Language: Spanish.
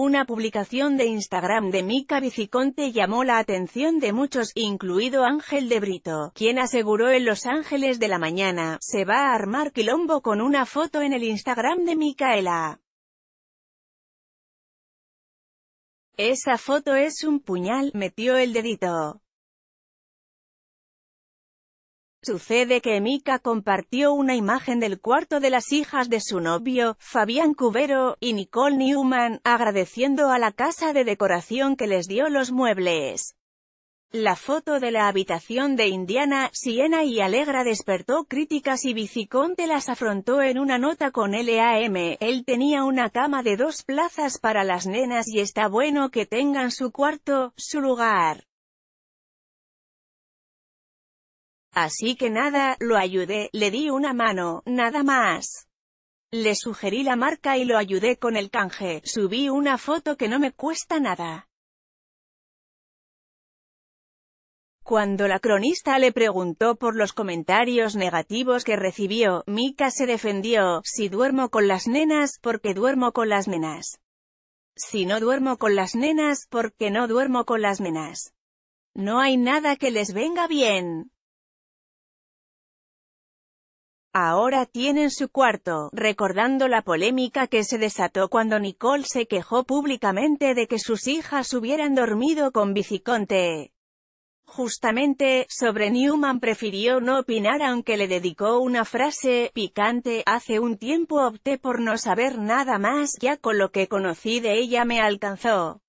una publicación de Instagram de Mika Viciconte llamó la atención de muchos, incluido Ángel de Brito, quien aseguró en Los Ángeles de la Mañana, se va a armar quilombo con una foto en el Instagram de Micaela. Esa foto es un puñal, metió el dedito. Sucede que Mika compartió una imagen del cuarto de las hijas de su novio, Fabián Cubero, y Nicole Newman, agradeciendo a la casa de decoración que les dio los muebles. La foto de la habitación de Indiana, Siena y Alegra despertó críticas y Viciconte las afrontó en una nota con LAM. Él tenía una cama de dos plazas para las nenas y está bueno que tengan su cuarto, su lugar. Así que nada, lo ayudé, le di una mano, nada más. Le sugerí la marca y lo ayudé con el canje, subí una foto que no me cuesta nada. Cuando la cronista le preguntó por los comentarios negativos que recibió, Mika se defendió, si duermo con las nenas, porque duermo con las nenas. Si no duermo con las nenas, porque no duermo con las nenas. No hay nada que les venga bien. Ahora tienen su cuarto, recordando la polémica que se desató cuando Nicole se quejó públicamente de que sus hijas hubieran dormido con Viciconte. Justamente, sobre Newman prefirió no opinar aunque le dedicó una frase picante, hace un tiempo opté por no saber nada más, ya con lo que conocí de ella me alcanzó.